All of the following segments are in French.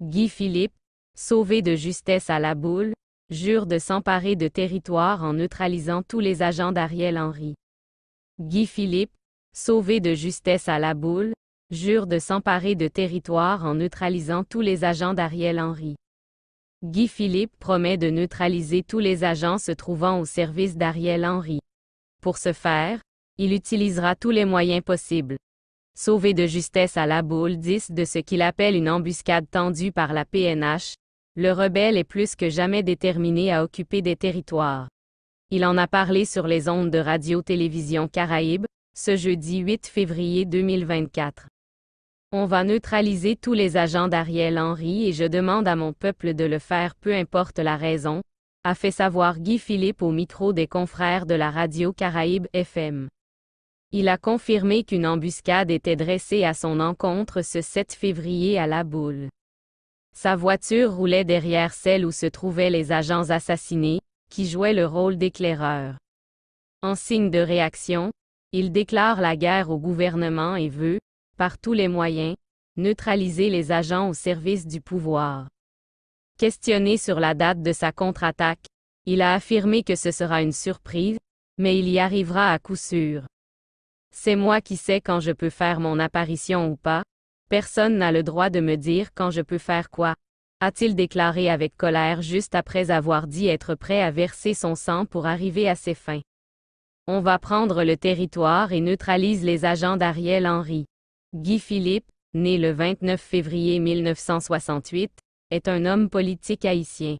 Guy Philippe, sauvé de justesse à la boule, jure de s'emparer de territoire en neutralisant tous les agents d'Ariel Henry. Guy Philippe, sauvé de justesse à la boule, jure de s'emparer de territoire en neutralisant tous les agents d'Ariel Henry. Guy Philippe promet de neutraliser tous les agents se trouvant au service d'Ariel Henry. Pour ce faire, il utilisera tous les moyens possibles sauvé de justesse à la boule 10 de ce qu'il appelle une embuscade tendue par la PNH, le rebelle est plus que jamais déterminé à occuper des territoires. Il en a parlé sur les ondes de Radio-Télévision Caraïbes, ce jeudi 8 février 2024. On va neutraliser tous les agents d'Ariel Henry et je demande à mon peuple de le faire peu importe la raison, a fait savoir Guy Philippe au micro des confrères de la radio Caraïbe FM. Il a confirmé qu'une embuscade était dressée à son encontre ce 7 février à La Boule. Sa voiture roulait derrière celle où se trouvaient les agents assassinés, qui jouaient le rôle d'éclaireurs. En signe de réaction, il déclare la guerre au gouvernement et veut, par tous les moyens, neutraliser les agents au service du pouvoir. Questionné sur la date de sa contre-attaque, il a affirmé que ce sera une surprise, mais il y arrivera à coup sûr. C'est moi qui sais quand je peux faire mon apparition ou pas. Personne n'a le droit de me dire quand je peux faire quoi. A-t-il déclaré avec colère juste après avoir dit être prêt à verser son sang pour arriver à ses fins. On va prendre le territoire et neutralise les agents d'Ariel Henry. Guy Philippe, né le 29 février 1968, est un homme politique haïtien.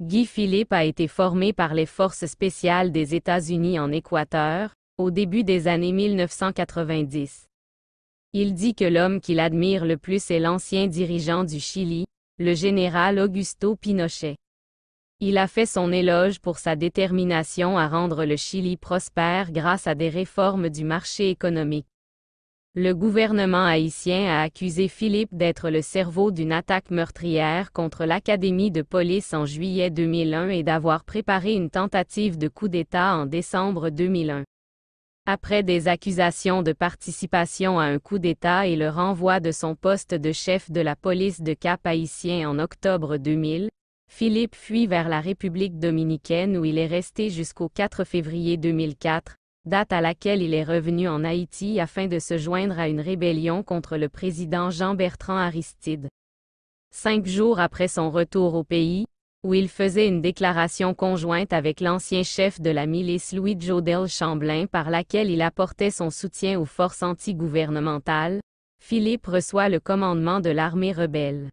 Guy Philippe a été formé par les forces spéciales des États-Unis en Équateur, au début des années 1990. Il dit que l'homme qu'il admire le plus est l'ancien dirigeant du Chili, le général Augusto Pinochet. Il a fait son éloge pour sa détermination à rendre le Chili prospère grâce à des réformes du marché économique. Le gouvernement haïtien a accusé Philippe d'être le cerveau d'une attaque meurtrière contre l'Académie de police en juillet 2001 et d'avoir préparé une tentative de coup d'État en décembre 2001 après des accusations de participation à un coup d'État et le renvoi de son poste de chef de la police de Cap-Haïtien en octobre 2000, Philippe fuit vers la République dominicaine où il est resté jusqu'au 4 février 2004, date à laquelle il est revenu en Haïti afin de se joindre à une rébellion contre le président Jean-Bertrand Aristide. Cinq jours après son retour au pays, où il faisait une déclaration conjointe avec l'ancien chef de la milice Louis Jodel Chamblain, par laquelle il apportait son soutien aux forces antigouvernementales, Philippe reçoit le commandement de l'armée rebelle.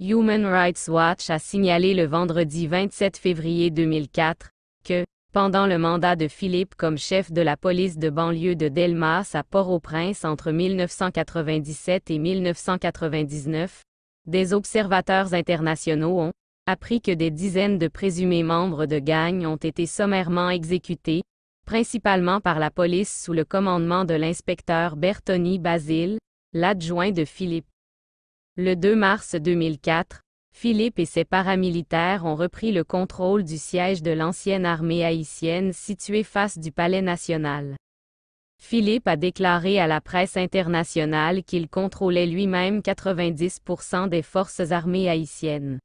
Human Rights Watch a signalé le vendredi 27 février 2004 que, pendant le mandat de Philippe comme chef de la police de banlieue de Delmas à Port-au-Prince entre 1997 et 1999, des observateurs internationaux ont, appris que des dizaines de présumés membres de gang ont été sommairement exécutés, principalement par la police sous le commandement de l'inspecteur Bertoni Basile, l'adjoint de Philippe. Le 2 mars 2004, Philippe et ses paramilitaires ont repris le contrôle du siège de l'ancienne armée haïtienne située face du Palais national. Philippe a déclaré à la presse internationale qu'il contrôlait lui-même 90% des forces armées haïtiennes.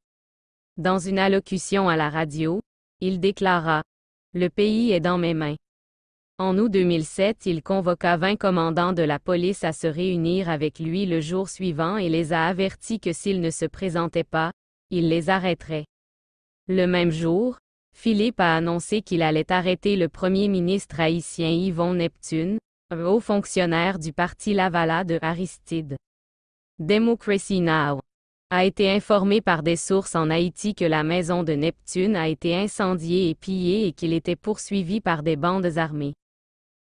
Dans une allocution à la radio, il déclara Le pays est dans mes mains. En août 2007, il convoqua 20 commandants de la police à se réunir avec lui le jour suivant et les a avertis que s'ils ne se présentaient pas, il les arrêterait. Le même jour, Philippe a annoncé qu'il allait arrêter le premier ministre haïtien Yvon Neptune, un haut fonctionnaire du parti Lavala de Aristide. Democracy Now! a été informé par des sources en Haïti que la maison de Neptune a été incendiée et pillée et qu'il était poursuivi par des bandes armées.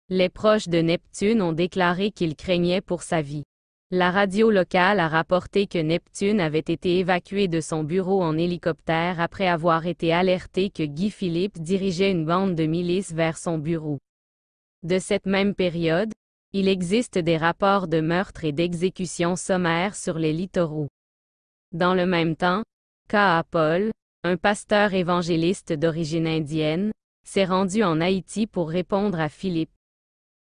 Les proches de Neptune ont déclaré qu'il craignait pour sa vie. La radio locale a rapporté que Neptune avait été évacué de son bureau en hélicoptère après avoir été alerté que Guy Philippe dirigeait une bande de milices vers son bureau. De cette même période, il existe des rapports de meurtres et d'exécutions sommaires sur les littoraux. Dans le même temps, K.A. Paul, un pasteur évangéliste d'origine indienne, s'est rendu en Haïti pour répondre à Philippe.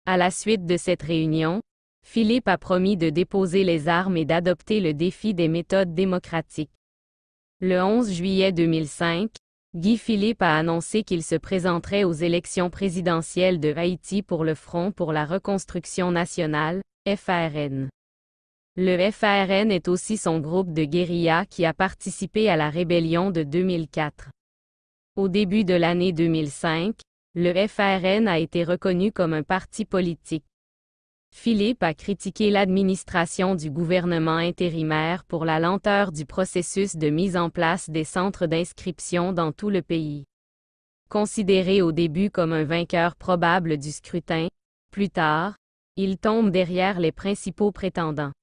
À la suite de cette réunion, Philippe a promis de déposer les armes et d'adopter le défi des méthodes démocratiques. Le 11 juillet 2005, Guy Philippe a annoncé qu'il se présenterait aux élections présidentielles de Haïti pour le Front pour la Reconstruction nationale, FRN. Le FARN est aussi son groupe de guérilla qui a participé à la rébellion de 2004. Au début de l'année 2005, le FARN a été reconnu comme un parti politique. Philippe a critiqué l'administration du gouvernement intérimaire pour la lenteur du processus de mise en place des centres d'inscription dans tout le pays. Considéré au début comme un vainqueur probable du scrutin, plus tard, il tombe derrière les principaux prétendants.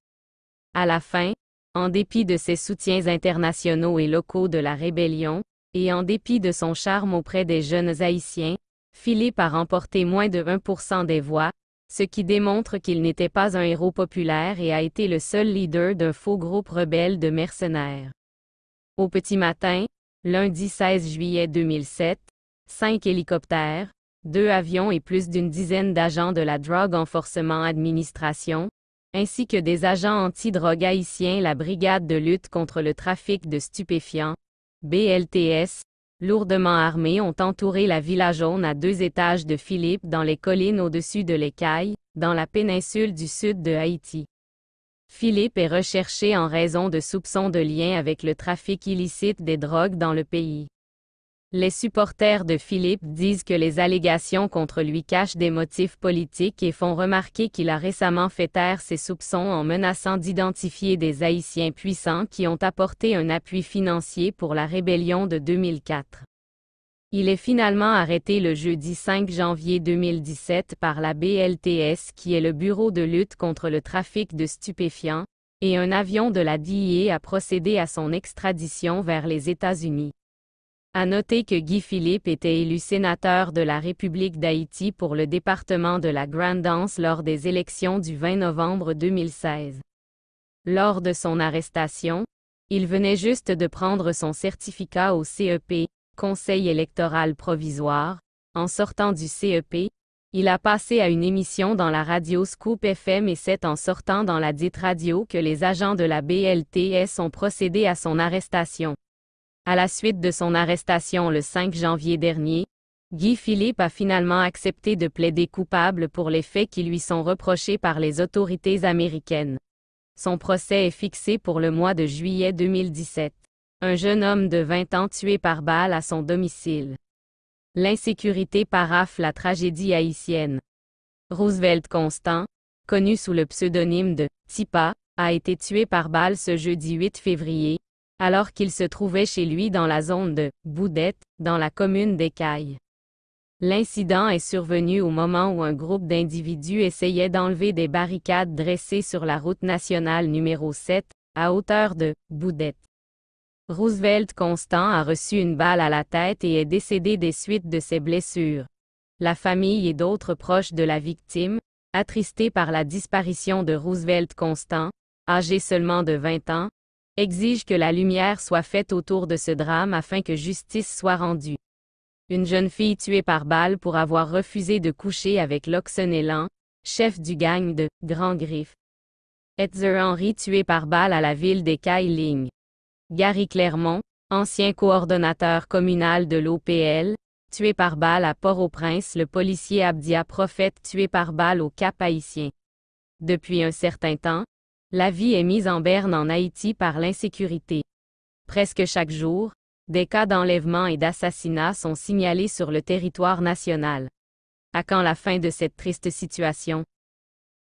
À la fin, en dépit de ses soutiens internationaux et locaux de la rébellion, et en dépit de son charme auprès des jeunes Haïtiens, Philippe a remporté moins de 1% des voix, ce qui démontre qu'il n'était pas un héros populaire et a été le seul leader d'un faux groupe rebelle de mercenaires. Au petit matin, lundi 16 juillet 2007, cinq hélicoptères, deux avions et plus d'une dizaine d'agents de la Drug Enforcement Administration, ainsi que des agents anti-drogue haïtiens la Brigade de lutte contre le trafic de stupéfiants, BLTS, lourdement armés ont entouré la Villa Jaune à deux étages de Philippe dans les collines au-dessus de l'Écaille, dans la péninsule du sud de Haïti. Philippe est recherché en raison de soupçons de lien avec le trafic illicite des drogues dans le pays. Les supporters de Philippe disent que les allégations contre lui cachent des motifs politiques et font remarquer qu'il a récemment fait taire ses soupçons en menaçant d'identifier des Haïtiens puissants qui ont apporté un appui financier pour la rébellion de 2004. Il est finalement arrêté le jeudi 5 janvier 2017 par la BLTS qui est le Bureau de lutte contre le trafic de stupéfiants, et un avion de la DIA a procédé à son extradition vers les États-Unis. À noter que Guy Philippe était élu sénateur de la République d'Haïti pour le département de la Grand-Anse lors des élections du 20 novembre 2016. Lors de son arrestation, il venait juste de prendre son certificat au CEP, Conseil électoral provisoire. En sortant du CEP, il a passé à une émission dans la radio Scoop FM et c'est en sortant dans la dite radio que les agents de la BLTS ont procédé à son arrestation. À la suite de son arrestation le 5 janvier dernier, Guy Philippe a finalement accepté de plaider coupable pour les faits qui lui sont reprochés par les autorités américaines. Son procès est fixé pour le mois de juillet 2017. Un jeune homme de 20 ans tué par balle à son domicile. L'insécurité parafe la tragédie haïtienne. Roosevelt Constant, connu sous le pseudonyme de Tipa, a été tué par balle ce jeudi 8 février, alors qu'il se trouvait chez lui dans la zone de Boudette, dans la commune d'Écailles. L'incident est survenu au moment où un groupe d'individus essayait d'enlever des barricades dressées sur la route nationale numéro 7, à hauteur de Boudette. Roosevelt Constant a reçu une balle à la tête et est décédé des suites de ses blessures. La famille et d'autres proches de la victime, attristés par la disparition de Roosevelt Constant, âgé seulement de 20 ans, exige que la lumière soit faite autour de ce drame afin que justice soit rendue. Une jeune fille tuée par balle pour avoir refusé de coucher avec Elan, chef du gang de Grand Griffe. Etzer Henry tué par balle à la ville des Kailing. Gary Clermont, ancien coordonnateur communal de l'OPL, tué par balle à Port-au-Prince, le policier Abdia Prophète tué par balle au Cap Haïtien. Depuis un certain temps, la vie est mise en berne en Haïti par l'insécurité. Presque chaque jour, des cas d'enlèvement et d'assassinat sont signalés sur le territoire national. À quand la fin de cette triste situation?